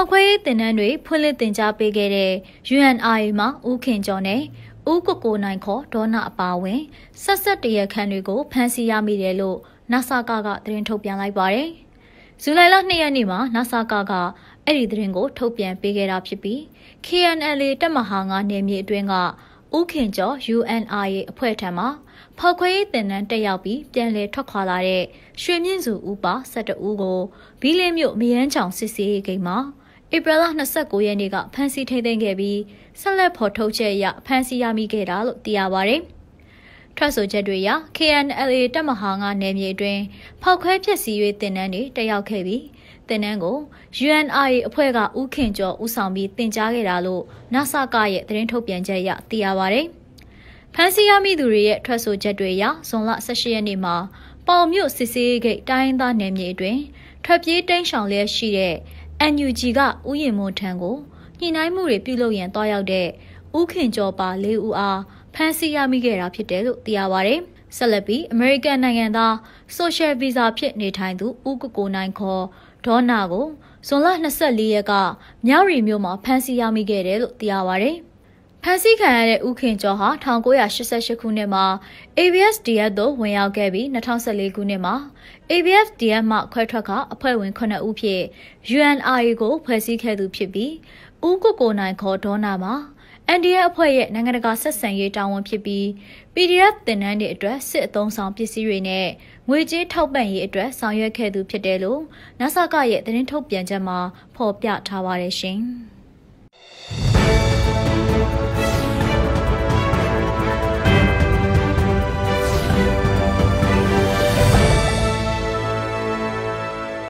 ဖောက်ခွဲရေးတင်နန်းတွေဖွင့်လှစ်တင် जा ပေးခဲ့တဲ့ UNI မှာဦးခင်ကျော်နဲ့ဦးကိုကိုနိုင်ခေါ်ဒေါနာအပါဝင်ဆက်ဆက်တရခန့်တွေကိုဖမ်းဆီးရမိတယ်လို့ NASA ကကသတင်းထုတ်ပြန်လိုက်ပါတယ်။ဇူလိုင်လ2ရက်နေ့မှာ NASA ကကအဲ့ဒီသတင်းကိုထုတ်ပြန်ပေးခဲ့တာဖြစ်ပြီး KNLA တပ်မဟာ9နယ်မြေအတွင်းကဦးခင်ကျော် UNI ရဲ့အဖွဲ့ထံမှဖောက်ခွဲရေးတင်နန်းတက်ရောက်ပြီးပြန်လည်ထွက်ခွာလာတဲ့ရွှေမြင့်စုဦးပါ12ဦးကိုဘီလင်းမြို့မရမ်းချောင်စစ်စေးဂိတ်မှာဧပြီလ29ရက်နေ့ကဖမ်းဆီးထိန်းသိမ်းခဲ့ပြီးဆက်လက်ဖော်ထုတ်ချက်အရဖမ်းဆီးရမိခဲ့တာလို့သိရပါဗျ။ထွက်ဆိုချက်တွေအရ KNLA တပ်မဟာ9နယ်မြေအတွင်းဖောက်ခွဲဖျက်ဆီး၍တင်နန်းတွေတက်ရောက်ခဲ့ပြီးတင်နန်းကို UNRA အဖွဲ့ကဥခင်ကျော်ဦးဆောင်ပြီးတင် जा ခဲ့တာလို့ NASA ကရဲ့သတင်းထုတ်ပြန်ချက်အရသိရပါဗျ။ဖမ်းဆီးရမိသူတွေရဲ့ထွက်ဆိုချက်တွေအရဇွန်လ18ရက်နေ့မှာပေါင်မြို့စစ်စေးဂိတ်တိုင်းသားနယ်မြေအတွင်းထွက်ပြေးတိမ်းရှောင်လျက်ရှိတဲ့ NUG ကဥယျာဉ်မွန်ထံကိုညှိနှိုင်းမှုတွေပြုလုပ်ရန်တွားရောက်တဲ့ဥခင်ကျော်ပါ၄ဦးအားဖမ်းဆီးရမိခဲ့တာဖြစ်တယ်လို့သိရပါဗျ။ဆက်လက်ပြီးအမေရိကန်နိုင်ငံသား Social Visa ဖြစ်နေထိုင်သူဦးကိုကိုနိုင်ခေါ်ဒေါနာကိုဇွန်လ24ရက်ကမြောက်ရီမြို့မှာဖမ်းဆီးရမိခဲ့တယ်လို့သိရပါဗျ။မ်းဆီးခံရတဲ့ဦးခင်ကျော်ဟာ1988ခုနှစ်မှာ ABSDF သို့ဝင်ရောက်ခဲ့ပြီး2014ခုနှစ်မှာ ABSDF မှခွဲထွက်ကအဖွဲ့ဝင်9ဦးဖြင့် UNRA ကိုဖွဲ့စည်းခဲ့သူဖြစ်ပြီးဦးကိုကိုနိုင်ခေါ်ဒေါနာမှာ NDA အဖွဲ့ရဲ့နိုင်ငံတကာဆက်ဆံရေးတာဝန်ဖြစ်ပြီး PDF သင်တန်းတွေအတွက်စစ်အုံဆောင်ပစ္စည်းတွေနဲ့ငွေကြေးထောက်ပံ့ရေးအတွက်ဆောင်ရွက်ခဲ့သူဖြစ်တယ်လို့ NASA ကရဲ့သတင်းထုတ်ပြန်ချက်မှာဖော်ပြထားပါတယ်ရှင်။